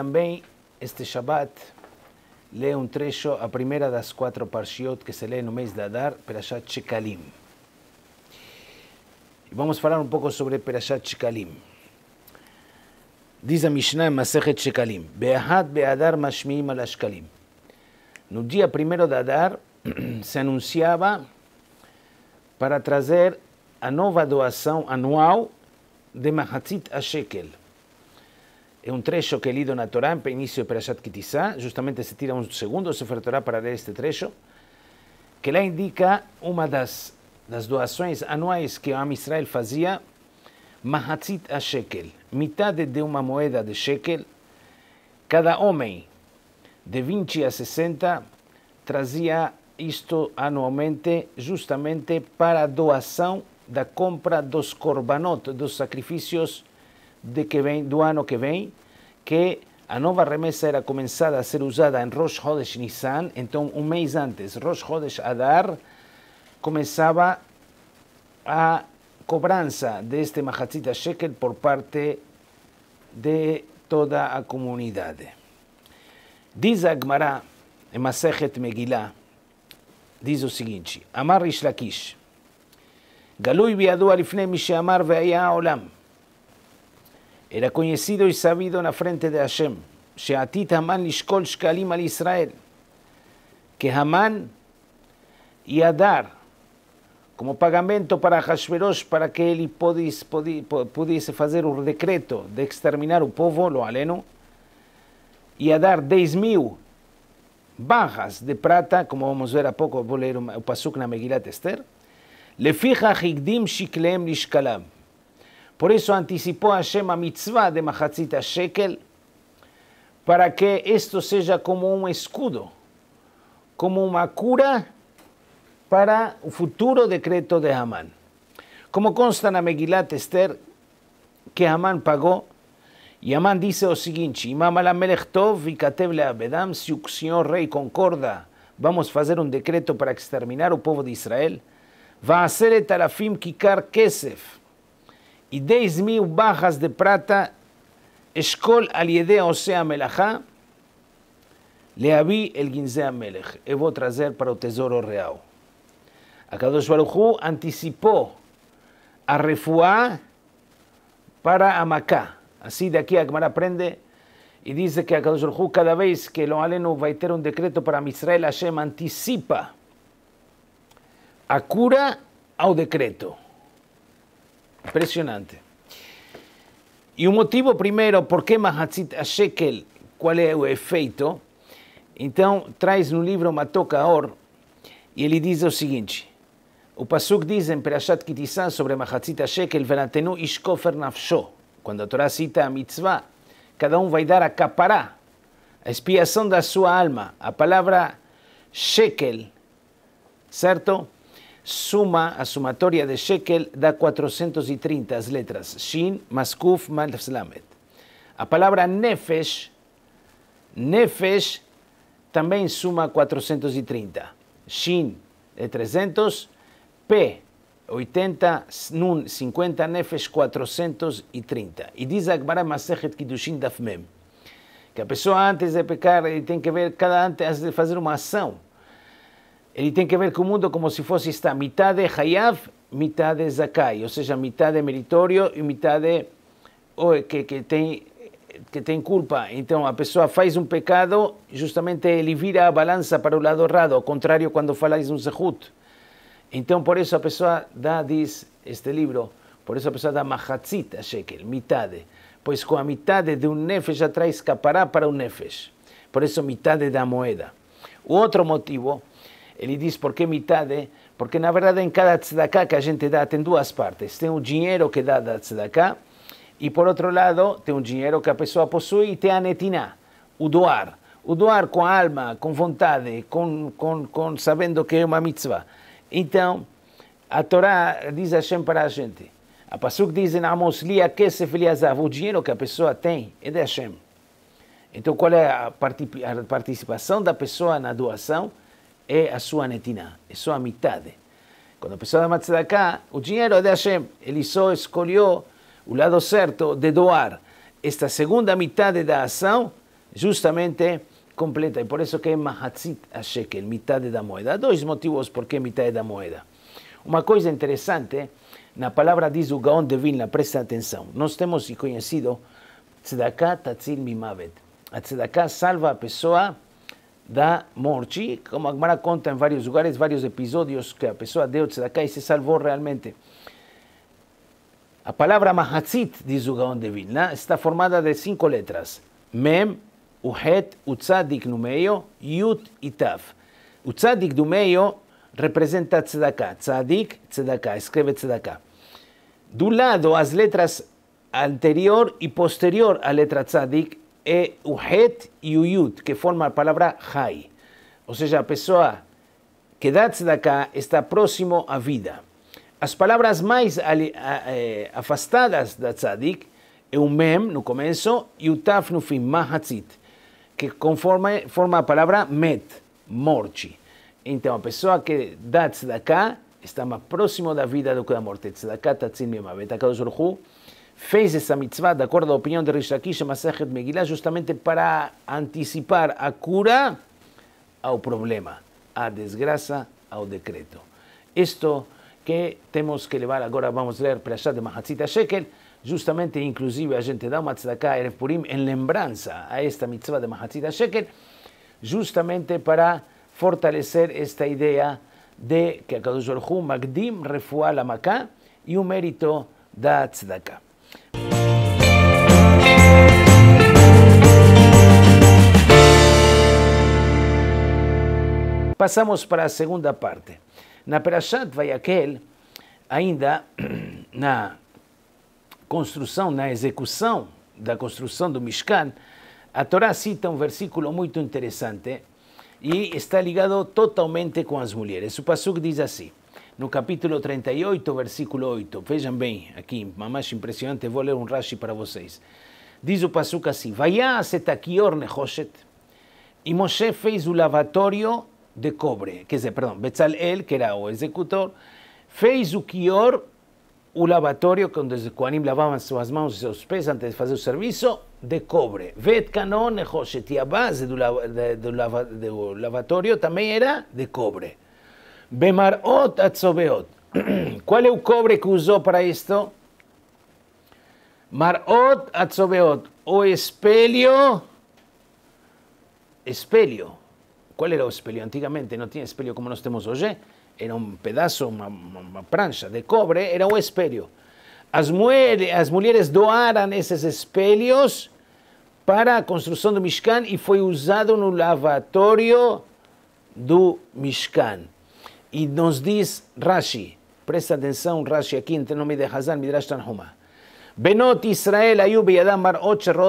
também, este Shabbat, lê um trecho, a primeira das quatro parshiot que se lê no mês de Adar, Perashat Shekalim. E vamos falar um pouco sobre Perashat Shekalim. Diz a Mishnah em Masechet Shekalim, Be'ahat Be'adar Mashmiim al Ashkalim. No dia primeiro de Adar, se anunciava para trazer a nova doação anual de Mahatzit a Shekel é um trecho que é lido na Torá, em início de Perashat Kitizá, justamente se tira uns segundos for a Torá para ler este trecho, que lá indica uma das, das doações anuais que Am Israel fazia, Mahatzit a Shekel, metade de uma moeda de Shekel, cada homem de 20 a 60 trazia isto anualmente justamente para a doação da compra dos korbanot, dos sacrifícios de que vem, do que vem que a nova remesa era começada a ser usada en Rosh Hodesh Nissan, então un mes antes, Rosh Hodesh Adar começava a de este Mahatzita Shekel por parte de toda a comunidade. Diz a Agmará, em Masejet Megillah, dice lo siguiente Amar Ishlakish, Galui בידוע לפני מי amar olam Era conhecido e sabido na frente de Hashem, Sheatit Haman Lishkol Shkalim al Israel, que Haman ia dar como pagamento para Hashverosh para que ele pudesse, fazer o decreto de exterminar o povo, lo aleno, ia dar 10 mil barras de prata, como vamos ver a pouco, vou ler o Pasuk na Megillat Esther, Leficha Higdim Shikleem Lishkalam. Por eso anticipó a Shema Mitzvah de Mahatzita Shekel, para que esto sea como un escudo, como una cura para un futuro decreto de Amán. Como consta en Megilat Esther, que Amán pagó, y Amán dice lo siguiente, Imam melech Tov y Kateble Abedam, si señor rey concorda, vamos a hacer un decreto para exterminar al pueblo de Israel, va a hacer el tarafim kikar kesef, y 10.000 mil bajas de plata, escol al yede osea melajá, le habí el ginzea melech, evo voy traer para el tesoro real. Akadosh Baruj anticipó a Refuá para Amaká, Así de aquí Akmar aprende y dice que Akadosh Baruj cada vez que lo aleno va a tener un decreto para Misrael, Hashem anticipa a cura al decreto. Impressionante. E o motivo primeiro, porque Mahatzit Shekel, qual é o efeito? Então, traz no livro or, e ele diz o seguinte, o Pasuk diz em Perashat Kitissá sobre Mahatzit Shekel, Venatenu Ishkofer Nafsho, quando a Torá cita a mitzvah, cada um vai dar a capará, a expiação da sua alma, a palavra Shekel, certo? suma, a somatória de shekel dá 430 as letras Shin, Maskuf, Malslamet. A palavra Nefesh, Nefesh também suma 430. Shin é 300, P 80, Nun 50, Nefesh 430. E diz a Gemara Masechet Kidushin Dafmem, que a pessoa antes de pecar ele eh, tem que ver cada antes de fazer uma ação ele tem que ver com o mundo como se fosse esta metade Hayav, metade Zakai, ou seja, metade meritório e metade que, que, tem, que tem culpa. Então a pessoa faz um pecado, justamente ele vira a balança para o lado errado, ao contrário quando fala de um zehut. Então por isso a pessoa dá, diz este livro, por isso a pessoa dá mahatzit a shekel, metade. Pois com a metade de um nefesh atrás traz escapará para um nefesh. Por isso metade da moeda. O outro motivo ele diz por que metade? Porque na verdade em cada tzedakah que a gente dá tem duas partes. Tem o dinheiro que dá da tzedakah e por outro lado tem o dinheiro que a pessoa possui e tem a netiná, o doar. O doar com alma, com vontade, com, com, com sabendo que é uma mitzvah. Então, a Torá diz Hashem para a gente. A Pasuk diz em Amos, Lia se Eliazav, o dinheiro que a pessoa tem é de Hashem. Então, qual é a participação da pessoa na doação? é a sua netina, é sua metade. Quando a pessoa dá matzedaká, o dinheiro é de Hashem. Ele só escolheu o lado certo de doar. Esta segunda metade da ação, justamente completa. E por isso que é Mahatzit a Shekel, metade da moeda. Há dois motivos por que metade da moeda. Uma coisa interessante, na palavra diz o Gaon de Vilna, presta atenção. Nós temos conhecido Tzedakah Tatzil Mimavet. A Tzedakah salva a pessoa da Morchi, como Agmara cuenta en varios lugares, varios episodios que a pesar de acá y se salvó realmente. La palabra Mahatzit, dice Ugaon de Vilna, está formada de cinco letras: Mem, Uhet, utsadik Numeyo, Yut y tav. utsadik Numeyo representa Tzedaká, Tzadik, Tzedaká, escribe Tzedaká. De un lado, las letras anterior y posterior a la letra Tzadik é o het e o yud, que forma a palavra hai. Ou seja, a pessoa que dá cá está próximo à vida. As palavras mais é, afastadas da tzadik é o mem no começo e o taf no fim, mahatzit, que conforma, forma a palavra met, morte. Então, a pessoa que dá cá está mais próximo da vida do que da morte. Tzedakah tatzin mimavet. HaKadosh Baruch fez esa mitzvah, de acuerdo a la opinión de Rishakish Masajet Megillah, justamente para anticipar a cura al problema, a desgracia, al decreto. Esto que tenemos que levar ahora vamos a leer allá de Mahatzita Shekel, justamente, inclusive, a gente da una tzedakah Erev Purim en lembranza a esta mitzvah de Mahatzita Shekel, justamente para fortalecer esta idea de que Akadosh Hu Magdim refuá la Maká y un mérito da tzedakah. Passamos para a segunda parte. Na Perashat Vayakel, ainda na construção, na execução da construção do Mishkan, a Torá cita um versículo muito interessante e está ligado totalmente com as mulheres. O Pasuk diz assim, no capítulo 38, versículo 8. Vejam bem aqui, mamás impressionante, vou ler um Rashi para vocês. Diz o Pasuk assim: Vayá nehoshet. Y Moshe fez o lavatório de cobre, quer dizer, perdão, Bezalel, que era o executor, fez o quior, o lavatório, quando os Koanim lavavam suas mãos e seus pés antes de fazer o serviço, de cobre. Vetkanon nehoshet. E a base do, lava, do, era de cobre. Bemarot atzobeot. Qual é o cobre que usou para isto? Marot atzobeot. O espelho. Espelho. Qual era o espelho? Antigamente não tinha espelho como nós temos hoje. Era um pedaço, uma, uma prancha de cobre, era o espelho. As, mulheres, as mulheres doaram esses espelhos para a construção do Mishkan e foi usado no lavatório do Mishkan. E nos diz Rashi, presta atenção Rashi aqui entre nome de Hazan Midrash Tanhuma. Benot Israel Ayub e Adam Bar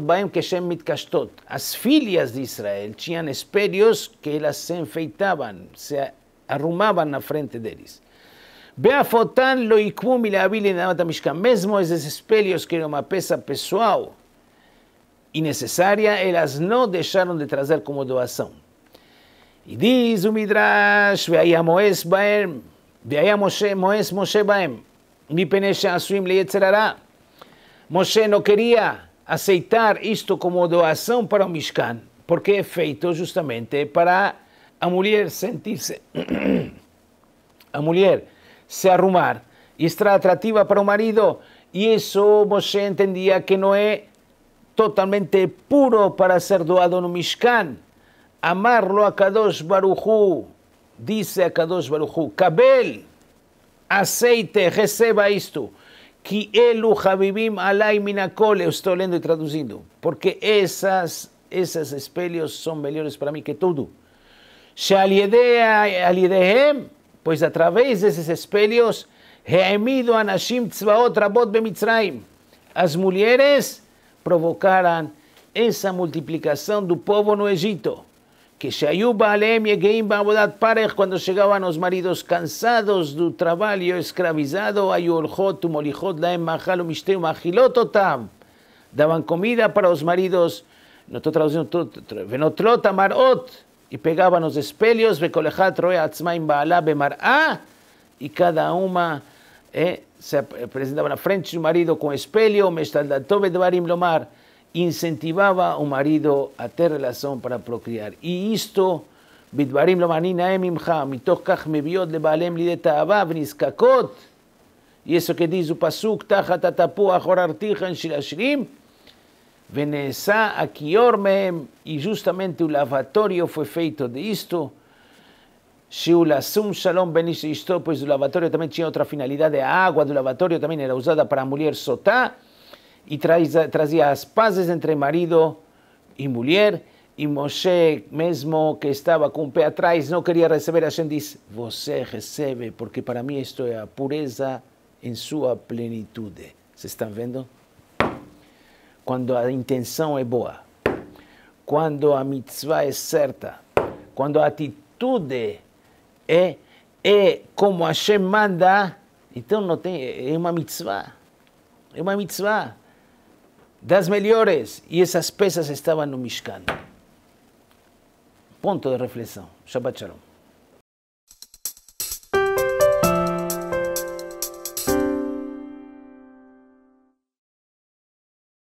Baem Keshem Mitkashtot. As filhas de Israel tinham espelhos que elas se enfeitavam, se arrumavam na frente deles. Beafotan Loikmum Ilabil Enamata Mishkan. Mesmo esses espelhos que eram uma peça pessoal e necessária, elas não deixaram de trazer como doação. E diz o Midrash, Veia Moes Baem, Veia Moshe Moes Moshe Baem, Mipene asuim, Leyetzerará. Moshe não queria aceitar isto como doação para o Mishkan, porque é feito justamente para a mulher sentir-se, a mulher se arrumar e estar atrativa para o marido. E isso Moshe entendia que não é totalmente puro para ser doado no Mishkan. amarlo a Kadosh Barujú. Dice a Kadosh Barujú, Kabel, aceite, receba esto. Ki elu habibim alay minakole. Estoy leyendo y traduciendo. Porque esas, esas espelios son mejores para mí que todo. Shalidehem, pues a través de esos espelios, Heemido anashim tzvaot rabot bemitzraim. Las mujeres provocaram esa multiplicación del povo no Egito que se Alem a Babodat Parej, cuando llegaban los maridos cansados del trabajo esclavizado Ayolhot, Molijot, Laem Mahal, Mishtem, Mahilot, Otam, daban comida para los maridos, não estou traduzindo, Venotlot, Amarot, y pegavam os espelhos, Vekolejat, Roe, Atzmaim, Baalá, Bemará, y cada uma eh, se presentaban a frente su marido com me Mestaldatov, Edvarim, Lomar, Lomar, incentivaba a un marido a tener relación para procrear. Y esto, bitvarim lo manina emimcha, eh, mitokach me viot li de taabab niskakot. Y eso que dice el pasuk, taja tatapu y justamente un lavatorio fue feito de esto, Shiulasum Shalom Benish Isto, pues el lavatorio también tenía otra finalidad de agua, el lavatorio también era usada para mulher sota. e trazia, trazia as pazes entre marido e mulher. E Moshe, mesmo que estava com o pé atrás, não queria receber, Hashem diz: Você recebe, porque para mim isto é a pureza em sua plenitude. Vocês estão vendo? Quando a intenção é boa, quando a mitzvah é certa, quando a atitude é, é como Shem manda, então não tem, é uma mitzvah. É uma mitzvah. das melhores, y esas pesas estaban no Mishkan. Punto de reflexión. Shabbat Shalom.